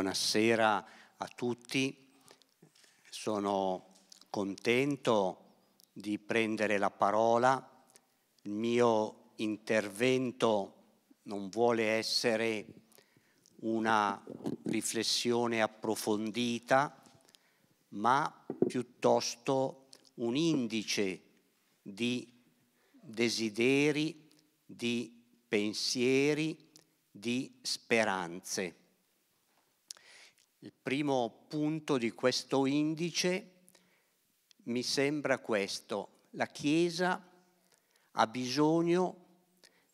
buonasera a tutti. Sono contento di prendere la parola. Il mio intervento non vuole essere una riflessione approfondita, ma piuttosto un indice di desideri, di pensieri, di speranze. Il primo punto di questo indice mi sembra questo. La Chiesa ha bisogno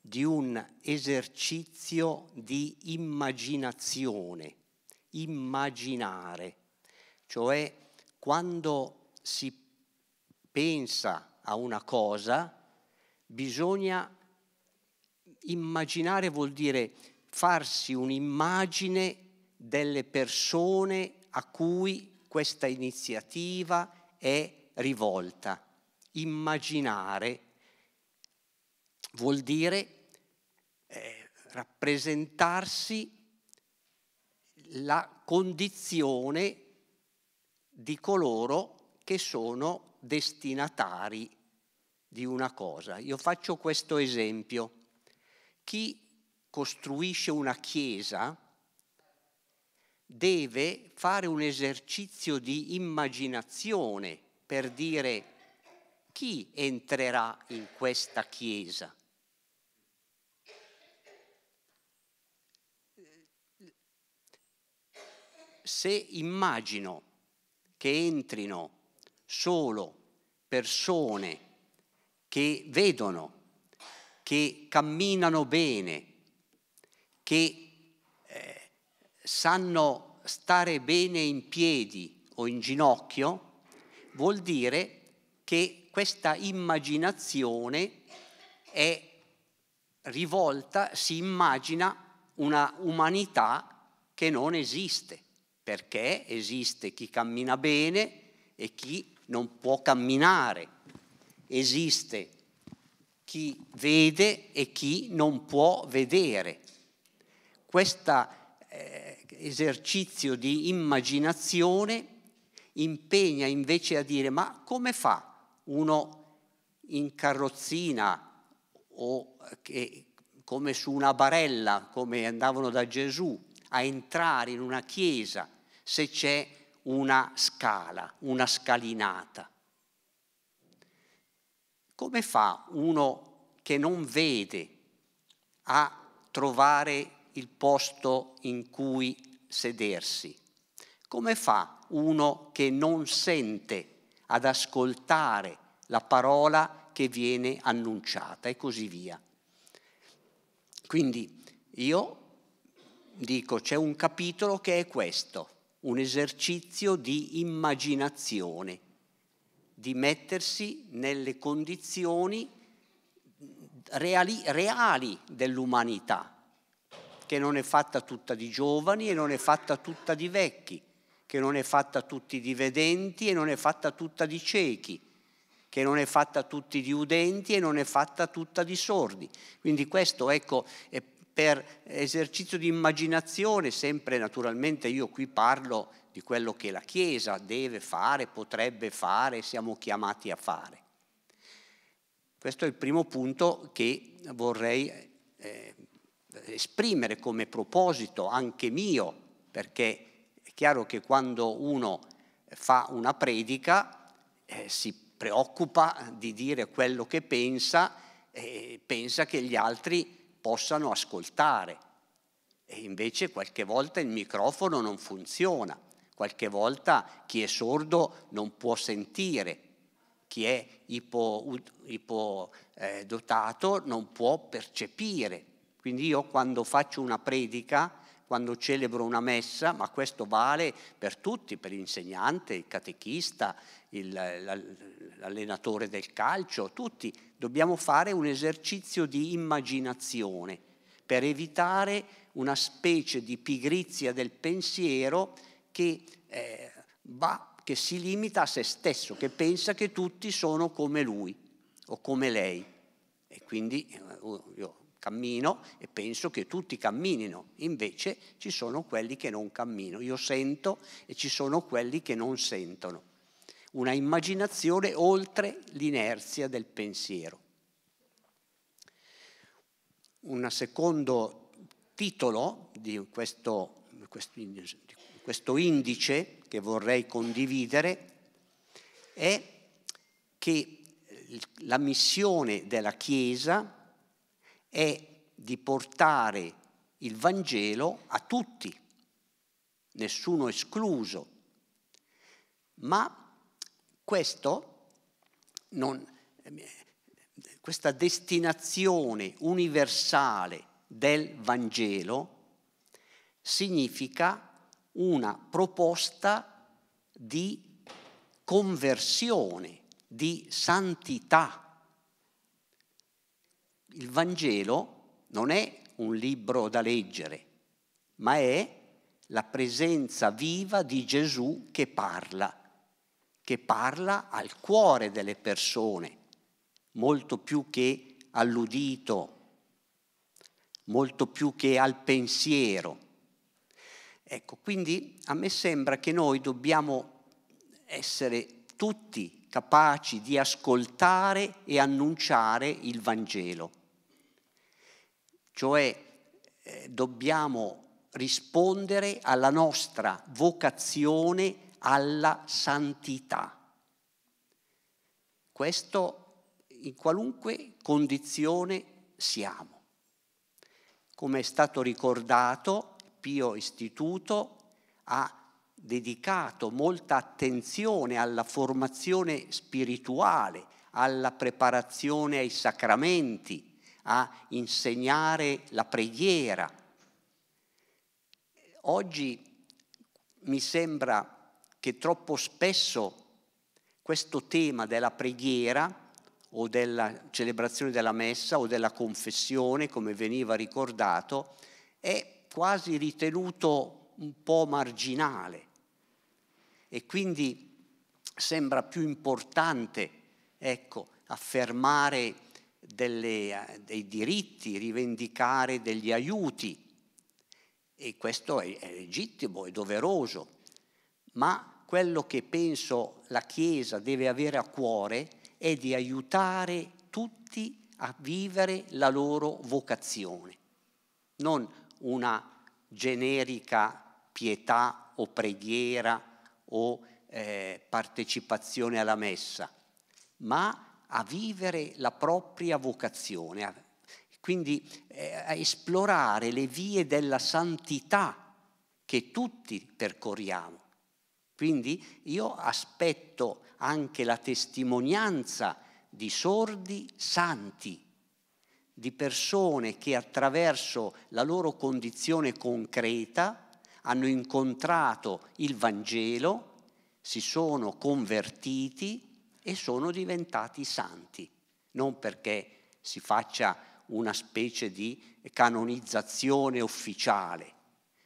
di un esercizio di immaginazione, immaginare, cioè quando si pensa a una cosa bisogna immaginare vuol dire farsi un'immagine delle persone a cui questa iniziativa è rivolta. Immaginare vuol dire eh, rappresentarsi la condizione di coloro che sono destinatari di una cosa. Io faccio questo esempio. Chi costruisce una chiesa, deve fare un esercizio di immaginazione per dire chi entrerà in questa chiesa. Se immagino che entrino solo persone che vedono, che camminano bene, che sanno stare bene in piedi o in ginocchio, vuol dire che questa immaginazione è rivolta, si immagina una umanità che non esiste, perché esiste chi cammina bene e chi non può camminare, esiste chi vede e chi non può vedere. Questa esercizio di immaginazione impegna invece a dire ma come fa uno in carrozzina o che, come su una barella, come andavano da Gesù, a entrare in una chiesa se c'è una scala, una scalinata. Come fa uno che non vede a trovare il posto in cui sedersi. Come fa uno che non sente ad ascoltare la parola che viene annunciata e così via? Quindi io dico c'è un capitolo che è questo, un esercizio di immaginazione, di mettersi nelle condizioni reali, reali dell'umanità, che non è fatta tutta di giovani e non è fatta tutta di vecchi, che non è fatta tutti di vedenti e non è fatta tutta di ciechi, che non è fatta tutti di udenti e non è fatta tutta di sordi. Quindi questo, ecco, è per esercizio di immaginazione, sempre naturalmente io qui parlo di quello che la Chiesa deve fare, potrebbe fare, siamo chiamati a fare. Questo è il primo punto che vorrei eh, esprimere come proposito anche mio, perché è chiaro che quando uno fa una predica eh, si preoccupa di dire quello che pensa e pensa che gli altri possano ascoltare. E invece qualche volta il microfono non funziona, qualche volta chi è sordo non può sentire, chi è ipodotato ipo, eh, non può percepire quindi io quando faccio una predica, quando celebro una messa, ma questo vale per tutti, per l'insegnante, il catechista, il, l'allenatore del calcio, tutti, dobbiamo fare un esercizio di immaginazione per evitare una specie di pigrizia del pensiero che, eh, va, che si limita a se stesso, che pensa che tutti sono come lui o come lei. E quindi eh, io cammino e penso che tutti camminino, invece ci sono quelli che non camminano, io sento e ci sono quelli che non sentono. Una immaginazione oltre l'inerzia del pensiero. Un secondo titolo di questo, di questo indice che vorrei condividere è che eh, la missione della Chiesa è di portare il Vangelo a tutti, nessuno escluso. Ma questo non, questa destinazione universale del Vangelo significa una proposta di conversione, di santità il Vangelo non è un libro da leggere, ma è la presenza viva di Gesù che parla, che parla al cuore delle persone, molto più che all'udito, molto più che al pensiero. Ecco, quindi a me sembra che noi dobbiamo essere tutti capaci di ascoltare e annunciare il Vangelo cioè eh, dobbiamo rispondere alla nostra vocazione alla santità. Questo in qualunque condizione siamo. Come è stato ricordato, Pio Istituto ha dedicato molta attenzione alla formazione spirituale, alla preparazione ai sacramenti, a insegnare la preghiera. Oggi mi sembra che troppo spesso questo tema della preghiera o della celebrazione della messa o della confessione, come veniva ricordato, è quasi ritenuto un po' marginale e quindi sembra più importante ecco, affermare delle, eh, dei diritti, rivendicare degli aiuti. E questo è, è legittimo, è doveroso. Ma quello che penso la Chiesa deve avere a cuore è di aiutare tutti a vivere la loro vocazione, non una generica pietà o preghiera o eh, partecipazione alla messa, ma a vivere la propria vocazione, quindi eh, a esplorare le vie della santità che tutti percorriamo. Quindi io aspetto anche la testimonianza di sordi santi, di persone che attraverso la loro condizione concreta hanno incontrato il Vangelo, si sono convertiti e sono diventati santi, non perché si faccia una specie di canonizzazione ufficiale,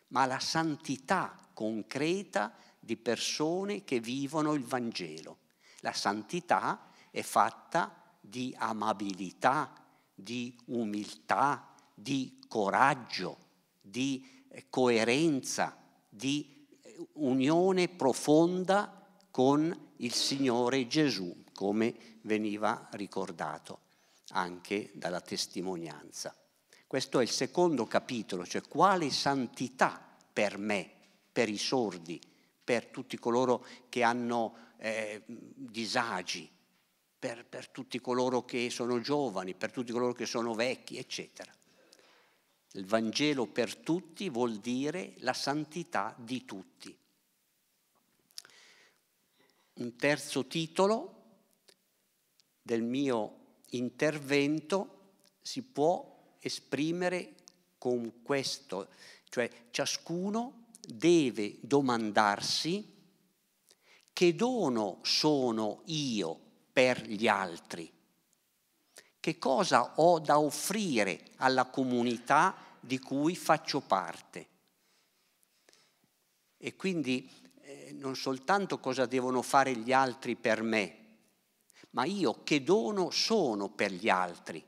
ma la santità concreta di persone che vivono il Vangelo. La santità è fatta di amabilità, di umiltà, di coraggio, di eh, coerenza, di eh, unione profonda con il Signore Gesù, come veniva ricordato anche dalla testimonianza. Questo è il secondo capitolo, cioè quale santità per me, per i sordi, per tutti coloro che hanno eh, disagi, per, per tutti coloro che sono giovani, per tutti coloro che sono vecchi, eccetera. Il Vangelo per tutti vuol dire la santità di tutti un terzo titolo del mio intervento si può esprimere con questo, cioè ciascuno deve domandarsi che dono sono io per gli altri, che cosa ho da offrire alla comunità di cui faccio parte. E quindi non soltanto cosa devono fare gli altri per me, ma io che dono sono per gli altri.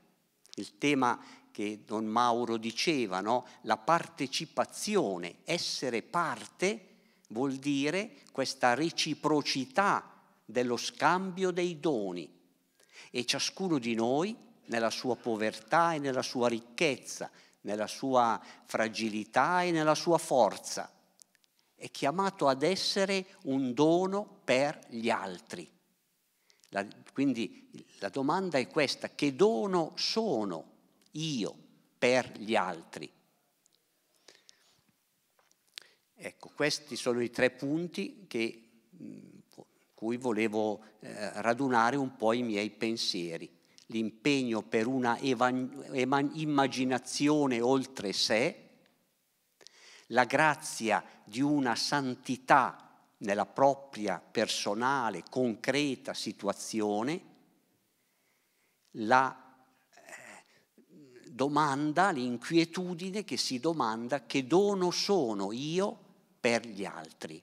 Il tema che Don Mauro diceva, no? la partecipazione, essere parte vuol dire questa reciprocità dello scambio dei doni e ciascuno di noi nella sua povertà e nella sua ricchezza, nella sua fragilità e nella sua forza, è chiamato ad essere un dono per gli altri. La, quindi la domanda è questa, che dono sono io per gli altri? Ecco, questi sono i tre punti che, mm, cui volevo eh, radunare un po' i miei pensieri. L'impegno per una evan- eman- immaginazione oltre sé, la grazia di una santità nella propria personale, concreta situazione, la eh, domanda, l'inquietudine che si domanda che dono sono io per gli altri.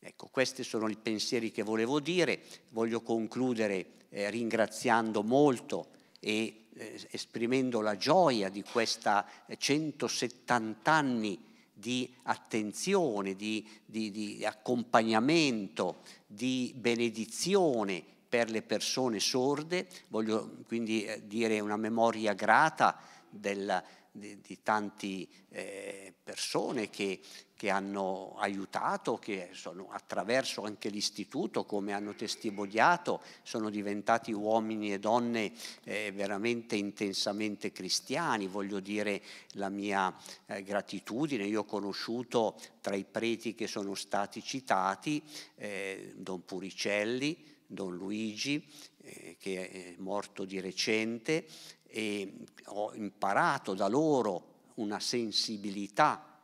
Ecco, questi sono i pensieri che volevo dire, voglio concludere eh, ringraziando molto e eh, esprimendo la gioia di questa 170 eh, anni di attenzione, di, di, di accompagnamento, di benedizione per le persone sorde. Voglio quindi eh, dire una memoria grata del, di, di tante eh, persone che, che, hanno aiutato, che sono, attraverso anche l'istituto, come hanno testimoniato, sono diventati uomini e donne eh, veramente intensamente cristiani. Voglio dire la mia eh, gratitudine. Io ho conosciuto tra i preti che sono stati citati eh, Don Puricelli, Don Luigi, eh, che è eh, morto di recente, e ho imparato da loro una sensibilità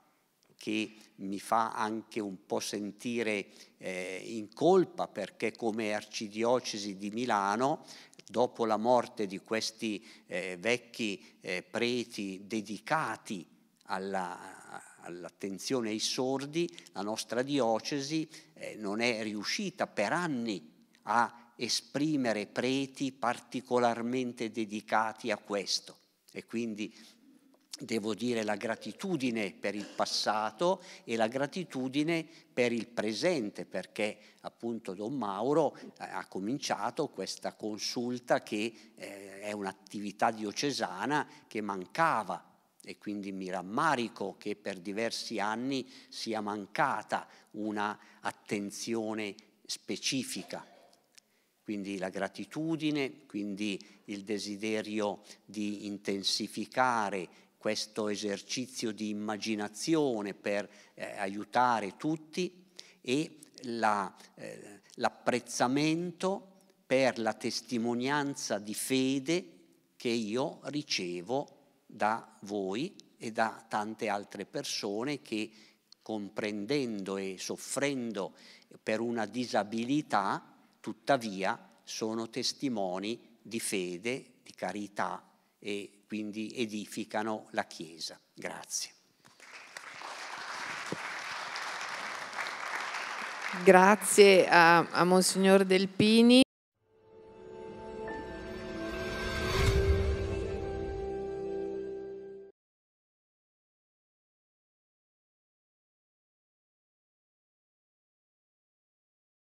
che mi fa anche un po' sentire eh, in colpa perché come arcidiocesi di Milano, dopo la morte di questi eh, vecchi eh, preti dedicati alla, all'attenzione ai sordi, la nostra diocesi eh, non è riuscita per anni a esprimere preti particolarmente dedicati a questo. E quindi devo dire la gratitudine per il passato e la gratitudine per il presente, perché appunto Don Mauro eh, ha cominciato questa consulta che eh, è un'attività diocesana che mancava e quindi mi rammarico che per diversi anni sia mancata una attenzione specifica quindi la gratitudine, quindi il desiderio di intensificare questo esercizio di immaginazione per eh, aiutare tutti e la, eh, l'apprezzamento per la testimonianza di fede che io ricevo da voi e da tante altre persone che comprendendo e soffrendo per una disabilità tuttavia sono testimoni di fede, di carità e quindi edificano la Chiesa. Grazie. Grazie a, a Monsignor Delpini.